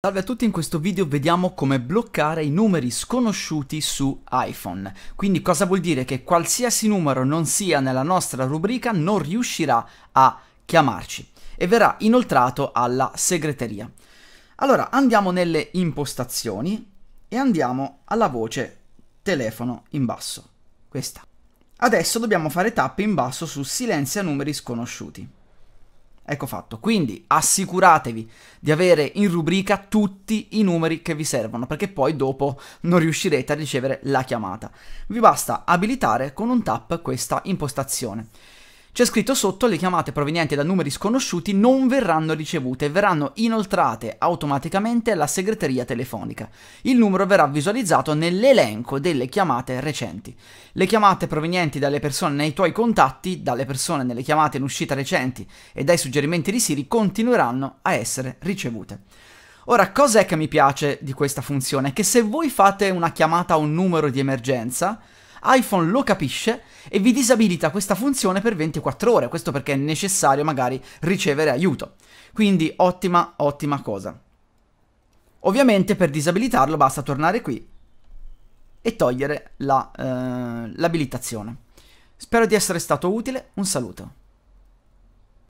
Salve a tutti, in questo video vediamo come bloccare i numeri sconosciuti su iPhone. Quindi cosa vuol dire? Che qualsiasi numero non sia nella nostra rubrica non riuscirà a chiamarci e verrà inoltrato alla segreteria. Allora andiamo nelle impostazioni e andiamo alla voce telefono in basso, questa. Adesso dobbiamo fare tappe in basso su silenzia numeri sconosciuti. Ecco fatto, quindi assicuratevi di avere in rubrica tutti i numeri che vi servono perché poi dopo non riuscirete a ricevere la chiamata. Vi basta abilitare con un tap questa impostazione. C'è scritto sotto le chiamate provenienti da numeri sconosciuti non verranno ricevute, e verranno inoltrate automaticamente alla segreteria telefonica. Il numero verrà visualizzato nell'elenco delle chiamate recenti. Le chiamate provenienti dalle persone nei tuoi contatti, dalle persone nelle chiamate in uscita recenti e dai suggerimenti di Siri continueranno a essere ricevute. Ora, cos'è che mi piace di questa funzione? Che se voi fate una chiamata a un numero di emergenza, iPhone lo capisce e vi disabilita questa funzione per 24 ore, questo perché è necessario magari ricevere aiuto. Quindi ottima, ottima cosa. Ovviamente per disabilitarlo basta tornare qui e togliere l'abilitazione. La, eh, Spero di essere stato utile, un saluto.